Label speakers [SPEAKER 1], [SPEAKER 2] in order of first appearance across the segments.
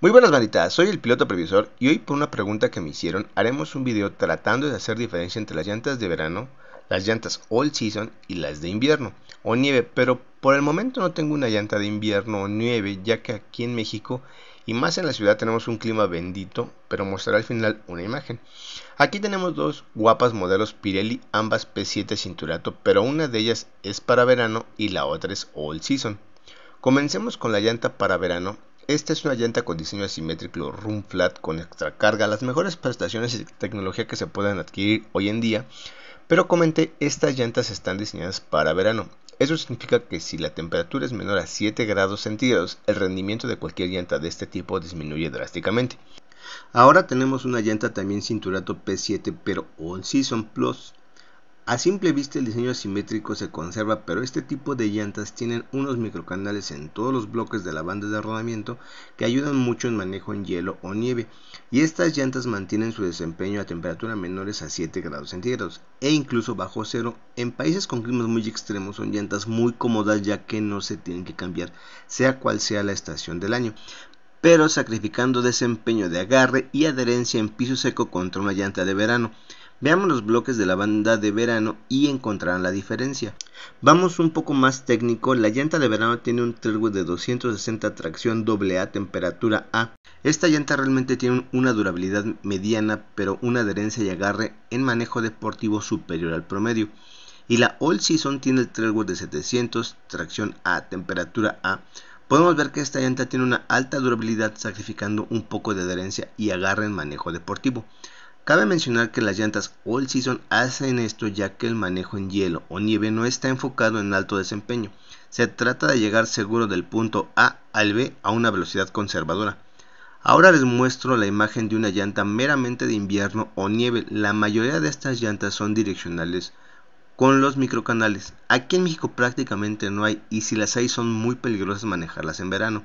[SPEAKER 1] Muy buenas manitas, soy el piloto previsor y hoy por una pregunta que me hicieron haremos un video tratando de hacer diferencia entre las llantas de verano, las llantas all season y las de invierno o nieve, pero por el momento no tengo una llanta de invierno o nieve ya que aquí en México y más en la ciudad tenemos un clima bendito, pero mostraré al final una imagen. Aquí tenemos dos guapas modelos Pirelli, ambas P7 cinturato, pero una de ellas es para verano y la otra es all season. Comencemos con la llanta para verano esta es una llanta con diseño asimétrico room flat con extra carga, las mejores prestaciones y tecnología que se pueden adquirir hoy en día. Pero comenté, estas llantas están diseñadas para verano. Eso significa que si la temperatura es menor a 7 grados centígrados, el rendimiento de cualquier llanta de este tipo disminuye drásticamente. Ahora tenemos una llanta también cinturato P7 pero All Season Plus a simple vista el diseño asimétrico se conserva, pero este tipo de llantas tienen unos microcanales en todos los bloques de la banda de rodamiento que ayudan mucho en manejo en hielo o nieve, y estas llantas mantienen su desempeño a temperaturas menores a 7 grados centígrados e incluso bajo cero. En países con climas muy extremos son llantas muy cómodas ya que no se tienen que cambiar, sea cual sea la estación del año pero sacrificando desempeño de agarre y adherencia en piso seco contra una llanta de verano. Veamos los bloques de la banda de verano y encontrarán la diferencia. Vamos un poco más técnico, la llanta de verano tiene un turbo de 260 tracción AA temperatura A. Esta llanta realmente tiene una durabilidad mediana, pero una adherencia y agarre en manejo deportivo superior al promedio. Y la All Season tiene el turbo de 700 tracción A temperatura A. Podemos ver que esta llanta tiene una alta durabilidad sacrificando un poco de adherencia y agarre en manejo deportivo. Cabe mencionar que las llantas All Season hacen esto ya que el manejo en hielo o nieve no está enfocado en alto desempeño. Se trata de llegar seguro del punto A al B a una velocidad conservadora. Ahora les muestro la imagen de una llanta meramente de invierno o nieve. La mayoría de estas llantas son direccionales con los microcanales. Aquí en México prácticamente no hay y si las hay son muy peligrosas manejarlas en verano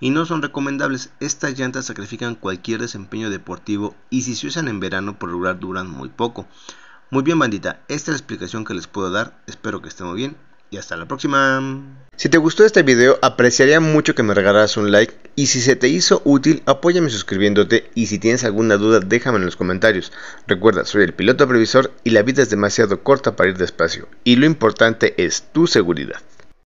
[SPEAKER 1] y no son recomendables. Estas llantas sacrifican cualquier desempeño deportivo y si se usan en verano por lugar duran muy poco. Muy bien bandita, esta es la explicación que les puedo dar, espero que estén muy bien y hasta la próxima. Si te gustó este video, apreciaría mucho que me regalaras un like y si se te hizo útil, apóyame suscribiéndote y si tienes alguna duda, déjame en los comentarios. Recuerda, soy el piloto previsor y la vida es demasiado corta para ir despacio y lo importante es tu seguridad.